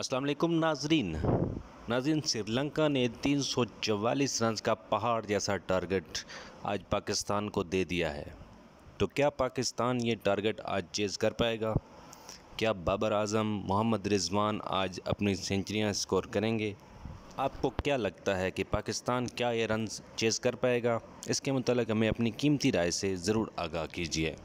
असलम नाजरीन नाजरीन श्रीलंका ने चवालीस रन का पहाड़ जैसा टारगेट आज पाकिस्तान को दे दिया है तो क्या पाकिस्तान ये टारगेट आज चेज़ कर पाएगा क्या बाबर आजम मोहम्मद रिजवान आज अपनी सेंचुरियाँ स्कोर करेंगे आपको क्या लगता है कि पाकिस्तान क्या ये रन चेज़ कर पाएगा इसके मतलब हमें अपनी कीमती राय से ज़रूर आगाह कीजिए